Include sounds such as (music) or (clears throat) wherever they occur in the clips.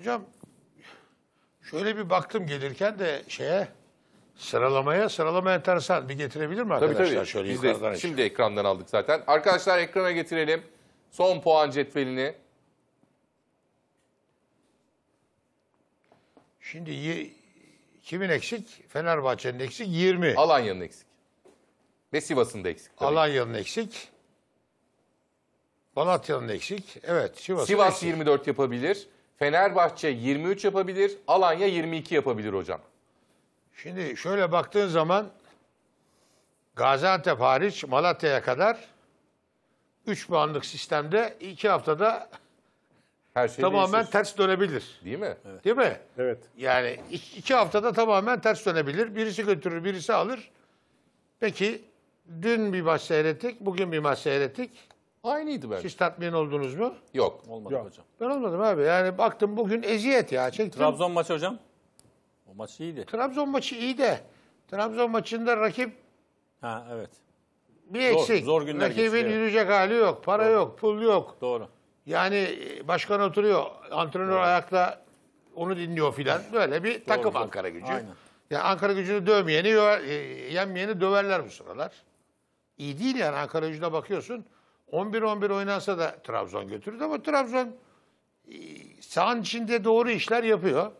Hocam şöyle bir baktım gelirken de şeye sıralamaya sıralama enteresan. Bir getirebilir mi arkadaşlar? Tabii tabii. Şöyle Biz de şimdi ekrandan aldık zaten. Arkadaşlar ekrana getirelim. Son puan cetvelini. Şimdi kimin eksik? Fenerbahçe'nin eksik 20. Alanya'nın eksik. Ve Sivas'ın da eksik. Alanya'nın eksik. Malatya'nın eksik. Evet Sivas'ın Sivas eksik. 24 yapabilir. Fenerbahçe 23 yapabilir, Alanya 22 yapabilir hocam. Şimdi şöyle baktığın zaman Gaziantep hariç Malatya'ya kadar 3 puanlık sistemde 2 haftada her şey tamamen değişir. ters dönebilir. Değil mi? Evet. Değil mi? Evet. Yani iki haftada tamamen ters dönebilir. Birisi götürür, birisi alır. Peki dün bir maç seyrettik, bugün bir maç seyrettik. Aynıydı bence. Siz tatmin oldunuz mu? Yok. Olmadı Yok. hocam. Ben olmadım abi. Yani baktım bugün eziyet ya. Çektim. Trabzon maçı hocam. O maç iyiydi. Trabzon maçı iyi de. Trabzon maçında rakip Ha evet. bir Zor, eksik. zor günler Rakibin geçti, evet. yürüyecek hali yok. Para yok, pul yok. Doğru. Yani e, başkan oturuyor, antrenör ayakta onu dinliyor filan. Böyle bir takım doğru. Ankara gücü. Aynen. Yani Ankara gücünü dövmeyeni, yöver- e, yenmeyeni döverler bu sıralar. İyi değil yani Ankara gücüne bakıyorsun. 11-11 oynansa da Trabzon götürdü ama Trabzon e, sahanın içinde doğru işler yapıyor.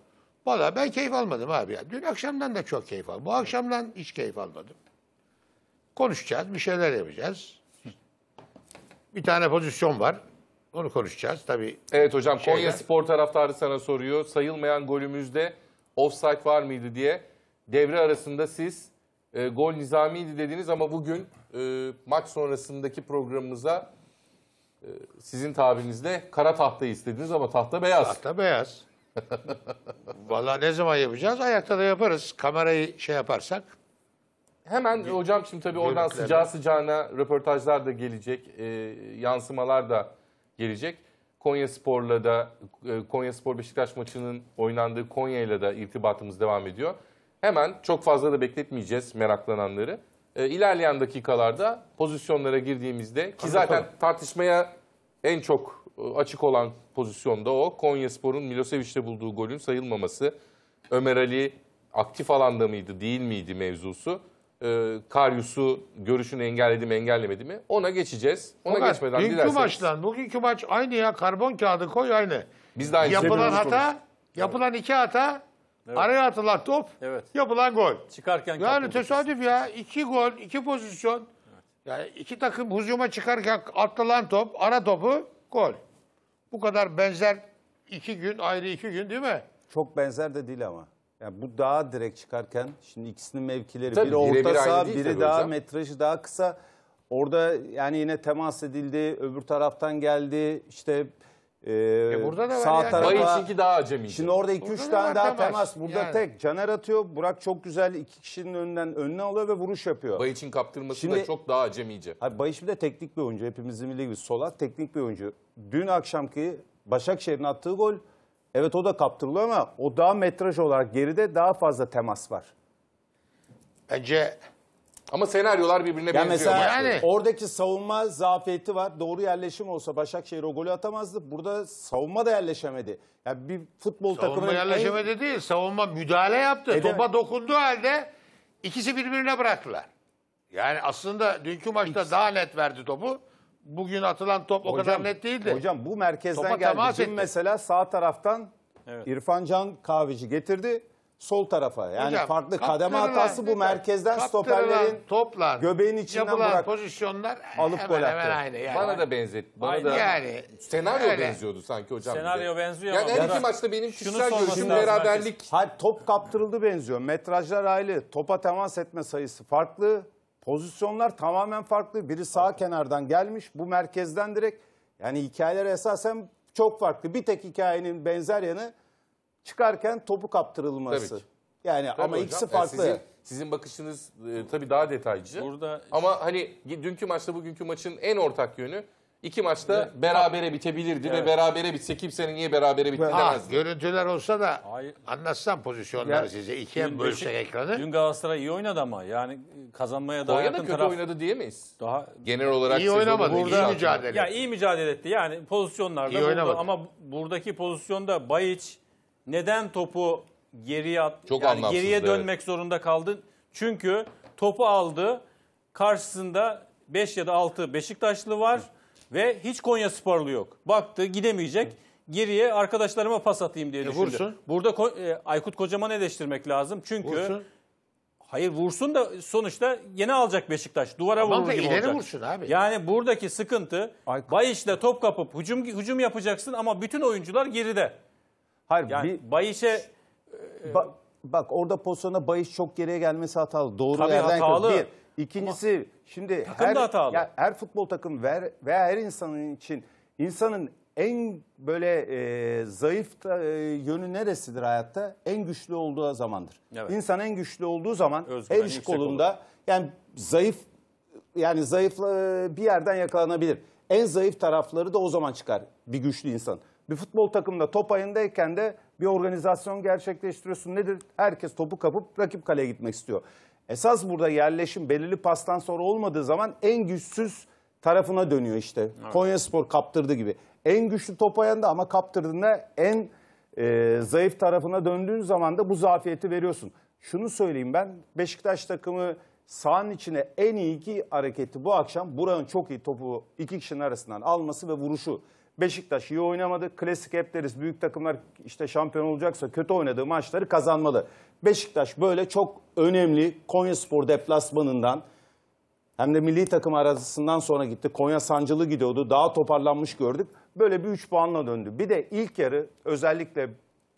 Valla ben keyif almadım abi ya. Dün akşamdan da çok keyif aldım. Bu akşamdan hiç keyif almadım. Konuşacağız, bir şeyler yapacağız. Bir tane pozisyon var. Onu konuşacağız tabii. Evet hocam şeyler. Konya Spor taraftarı sana soruyor. Sayılmayan golümüzde offside var mıydı diye. Devre arasında siz e, gol nizamiydi dediniz ama bugün e, maç sonrasındaki programımıza e, sizin tabirinizle kara tahta istediniz ama tahta beyaz. Tahta beyaz. (laughs) Valla ne zaman yapacağız? Ayakta da yaparız. Kamerayı şey yaparsak. Hemen G hocam şimdi tabii oradan sıcağı sıcağına röportajlar da gelecek. E, yansımalar da gelecek. Konya Spor'la da e, Konya Spor Beşiktaş maçının oynandığı Konya ile de irtibatımız devam ediyor. Hemen çok fazla da bekletmeyeceğiz meraklananları. E, ilerleyen dakikalarda pozisyonlara girdiğimizde ki zaten tartışmaya en çok e, açık olan pozisyonda o. Konyaspor'un Milosevic'te bulduğu golün sayılmaması. Ömer Ali aktif alanda mıydı değil miydi mevzusu. E, ee, Karyus'u görüşünü engelledi mi engellemedi mi ona geçeceğiz. Ona Fakat geçmeden dünkü maçtan maçla bugünkü maç aynı ya karbon kağıdı koy aynı. Biz de aynı Yapılan şey hata, yapılan iki hata Evet. Araya atılan top, evet. yapılan gol. Çıkarken Yani tesadüf ya. iki gol, iki pozisyon. Evet. Yani iki takım hücuma çıkarken attılan top, ara topu, gol. Bu kadar benzer iki gün, ayrı iki gün değil mi? Çok benzer de değil ama. Yani bu daha direkt çıkarken şimdi ikisinin mevkileri tabii, biri orta saha biri, biri daha hocam. metrajı daha kısa. Orada yani yine temas edildi, öbür taraftan geldi. işte ee, e burada da sağ yani. tarafa. Bayiç'inki daha acemiydi. Şimdi orada 2-3 tane daha temas. temas. Burada yani. tek. Caner atıyor. Burak çok güzel iki kişinin önünden önüne alıyor ve vuruş yapıyor. Bayiç'in kaptırması Şimdi, da çok daha acemice. Hayır, Bayiç bir de teknik bir oyuncu. Hepimizin bildiği gibi Sola teknik bir oyuncu. Dün akşamki Başakşehir'in attığı gol evet o da kaptırılıyor ama o daha metraj olarak geride daha fazla temas var. Bence ama senaryolar birbirine Ya benziyor. mesela Yani. oradaki savunma zafiyeti var. Doğru yerleşim olsa Başakşehir o golü atamazdı. Burada savunma da yerleşemedi. Yani bir futbol Savunma takımının en- yerleşemedi değil. Savunma müdahale yaptı. Edemedi. Topa dokunduğu halde ikisi birbirine bıraktılar. Yani aslında dünkü maçta daha net verdi topu. Bugün atılan top o kadar net değildi. Hocam bu merkezden Topa geldi. Dün mesela sağ taraftan İrfan Can Kahveci getirdi sol tarafa. Yani Hocam, farklı kademe hatası bu merkezden stoperlerin toplar, göbeğin içinden yapılan bırak- pozisyonlar alıp hemen gol hemen aynı. Yani. Bana da benzet. Bana Aynen. da Yani senaryo öyle. benziyordu sanki hocam. bize. Senaryo benziyor Yani ama her iki maçta benim kişisel sorması görüşüm lazım beraberlik. Hayır top kaptırıldı benziyor. Metrajlar ayrı. Topa temas etme sayısı farklı. Pozisyonlar tamamen farklı. Biri sağ kenardan gelmiş. Bu merkezden direkt. Yani hikayeler esasen çok farklı. Bir tek hikayenin benzer yanı çıkarken topu kaptırılması. Tabii Yani tabii ama hocam, ikisi e, farklı. sizin, sizin bakışınız e, tabii daha detaycı. Burada ama hani dünkü maçla bugünkü maçın en ortak yönü iki maçta evet. berabere bitebilirdi evet. ve berabere bitse kimsenin niye berabere bitti demezdi. Görüntüler olsa da Hayır. anlatsam pozisyonları ya, size. İkiye bölsek ekranı. Dün Galatasaray iyi oynadı ama yani kazanmaya daha Konya yakın da kötü taraf. oynadı diyemeyiz. Daha genel olarak iyi oynamadı. Burada, iyi mücadele. Ya iyi mücadele etti. Yani pozisyonlarda iyi buldu. ama buradaki pozisyonda Bayiç neden topu geriye at, Çok yani geriye dönmek zorunda kaldı? Çünkü topu aldı. Karşısında 5 ya da 6 Beşiktaşlı var ve hiç Konya Sporlu yok. Baktı gidemeyecek. Geriye arkadaşlarıma pas atayım diye E, vursun. Burada Ko- e, Aykut Kocaman eleştirmek lazım. Çünkü Vursun. hayır vursun da sonuçta yeni alacak Beşiktaş. Duvara Tamam vurur gibi ileri olacak. vursun abi. Yani buradaki sıkıntı Aykut- Bayiş'le top kapıp hücum hücum yapacaksın ama bütün oyuncular geride. Hayır Yani bir, Bayiş'e e, ba- bak orada pozisyona bahis çok geriye gelmesi hatalı. Doğru Tabii yerden hatalı. Bir. İkincisi şimdi takım her hatalı. ya her futbol takım veya her insanın için insanın en böyle e, zayıf da- e, yönü neresidir hayatta? En güçlü olduğu zamandır. Evet. İnsan en güçlü olduğu zaman Özgüven her iş yüksek kolunda yani zayıf yani zayıf e, bir yerden yakalanabilir. En zayıf tarafları da o zaman çıkar bir güçlü insan. Bir futbol takımında top ayındayken de bir organizasyon gerçekleştiriyorsun. Nedir? Herkes topu kapıp rakip kaleye gitmek istiyor. Esas burada yerleşim belirli pastan sonra olmadığı zaman en güçsüz tarafına dönüyor işte. Evet. Konya Spor kaptırdı gibi. En güçlü top ayında ama kaptırdığında en e, zayıf tarafına döndüğün zaman da bu zafiyeti veriyorsun. Şunu söyleyeyim ben Beşiktaş takımı sahanın içine en iyi iki hareketi bu akşam Buranın çok iyi topu iki kişinin arasından alması ve vuruşu. Beşiktaş iyi oynamadı. Klasik hep deriz büyük takımlar işte şampiyon olacaksa kötü oynadığı maçları kazanmalı. Beşiktaş böyle çok önemli Konyaspor deplasmanından hem de milli takım arasından sonra gitti. Konya sancılı gidiyordu. Daha toparlanmış gördük. Böyle bir 3 puanla döndü. Bir de ilk yarı özellikle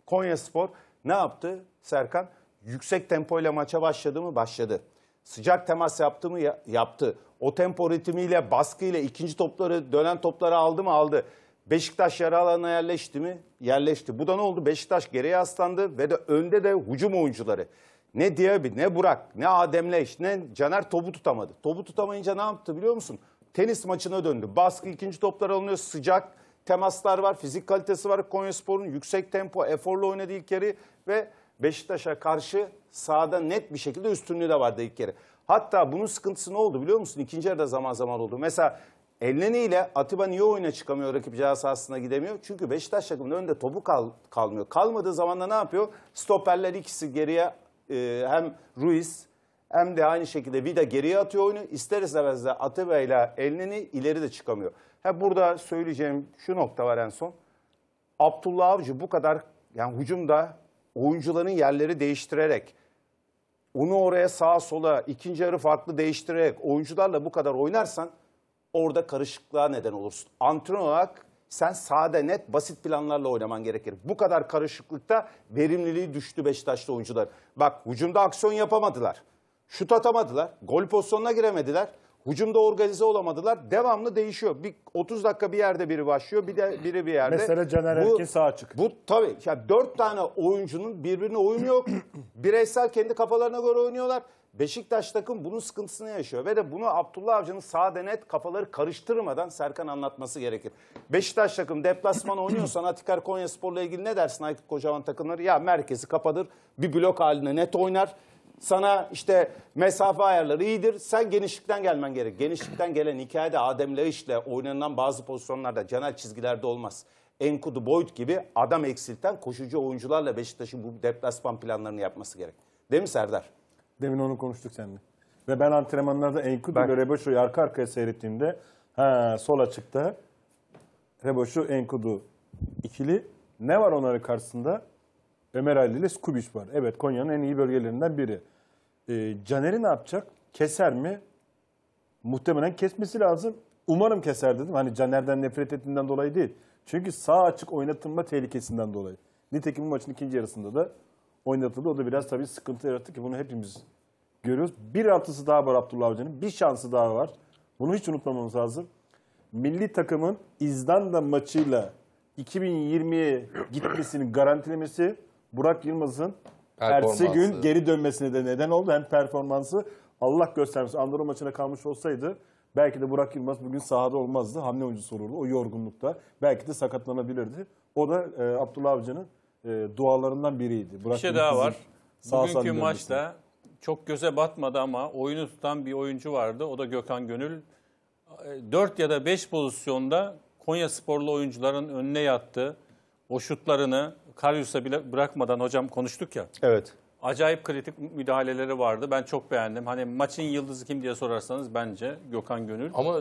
Konya Spor ne yaptı Serkan? Yüksek tempoyla maça başladı mı? Başladı. Sıcak temas yaptı mı? yaptı. O tempo ritmiyle, baskıyla ikinci topları, dönen topları aldı mı? Aldı. Beşiktaş yarı alanına yerleşti mi? Yerleşti. Bu da ne oldu? Beşiktaş geriye aslandı ve de önde de hücum oyuncuları. Ne Diaby, ne Burak, ne Adem Leş, ne Caner topu tutamadı. Topu tutamayınca ne yaptı biliyor musun? Tenis maçına döndü. Baskı ikinci toplar alınıyor. Sıcak temaslar var. Fizik kalitesi var. Konyaspor'un yüksek tempo, eforlu oynadığı ilk yarı ve Beşiktaş'a karşı sahada net bir şekilde üstünlüğü de vardı ilk yarı. Hatta bunun sıkıntısı ne oldu biliyor musun? İkinci yarıda zaman zaman oldu. Mesela Elneniyle Atiba niye oyuna çıkamıyor, rakip cihaz sahasına gidemiyor? Çünkü Beşiktaş takımının önünde topu kal kalmıyor. Kalmadığı zaman da ne yapıyor? Stoperler ikisi geriye e, hem Ruiz hem de aynı şekilde Vida geriye atıyor oyunu. İster istemez de Atiba ile Elneni ileri de çıkamıyor. Ha burada söyleyeceğim şu nokta var en son. Abdullah Avcı bu kadar yani hücumda oyuncuların yerleri değiştirerek onu oraya sağa sola ikinci yarı farklı değiştirerek oyuncularla bu kadar oynarsan orada karışıklığa neden olursun. Antrenör olarak sen sade net basit planlarla oynaman gerekir. Bu kadar karışıklıkta verimliliği düştü Beşiktaşlı oyuncular. Bak hücumda aksiyon yapamadılar. Şut atamadılar. Gol pozisyonuna giremediler. Hucumda organize olamadılar. Devamlı değişiyor. Bir 30 dakika bir yerde biri başlıyor, bir de biri bir yerde. Mesela Caner Erkin sağ çık. Bu tabii ya yani 4 tane oyuncunun birbirine uyum yok. (clears throat) Bireysel kendi kafalarına göre oynuyorlar. Beşiktaş takım bunun sıkıntısını yaşıyor ve de bunu Abdullah Avcı'nın sade net kafaları karıştırmadan Serkan anlatması gerekir. Beşiktaş takım deplasman oynuyorsan (clears throat) Atikar Konya Spor'la ilgili ne dersin Aykut Kocaman takımları? Ya merkezi kapadır, bir blok halinde net oynar. Sana işte mesafe ayarları iyidir. Sen genişlikten gelmen gerek. Genişlikten gelen hikayede Adem Laiç'le oynanılan bazı pozisyonlarda canel çizgilerde olmaz. Enkudu Boyd gibi adam eksilten koşucu oyuncularla Beşiktaş'ın bu deplasman planlarını yapması gerek. Değil mi Serdar? Demin onu konuştuk seninle. Ve ben antrenmanlarda Enkudu ben... ile Reboşu'yu arka arkaya seyrettiğimde ha, sol açıkta Reboşu Enkudu ikili. Ne var onları karşısında? Ömer Ali ile Skubic var. Evet Konya'nın en iyi bölgelerinden biri. E, Caner'i ne yapacak? Keser mi? Muhtemelen kesmesi lazım. Umarım keser dedim. Hani Caner'den nefret ettiğinden dolayı değil. Çünkü sağ açık oynatılma tehlikesinden dolayı. Nitekim bu maçın ikinci yarısında da oynatıldı. O da biraz tabii sıkıntı yarattı ki bunu hepimiz görüyoruz. Bir artısı daha var Abdullah Hoca'nın. Bir şansı daha var. Bunu hiç unutmamamız lazım. Milli takımın İzlanda maçıyla 2020'ye gitmesinin garantilemesi Burak Yılmaz'ın ertesi gün geri dönmesine de neden oldu. Hem performansı Allah göstermiş. Andorra maçına kalmış olsaydı belki de Burak Yılmaz bugün sahada olmazdı. Hamle oyuncusu olurdu o yorgunlukta. Belki de sakatlanabilirdi. O da e, Abdullah Avcı'nın e, dualarından biriydi. bir şey daha var. Sağ Bugünkü maçta çok göze batmadı ama oyunu tutan bir oyuncu vardı. O da Gökhan Gönül. 4 e, ya da 5 pozisyonda Konya sporlu oyuncuların önüne yattı. O şutlarını Karyus'a bile bırakmadan hocam konuştuk ya. Evet. Acayip kritik müdahaleleri vardı. Ben çok beğendim. Hani maçın yıldızı kim diye sorarsanız bence Gökhan Gönül. Ama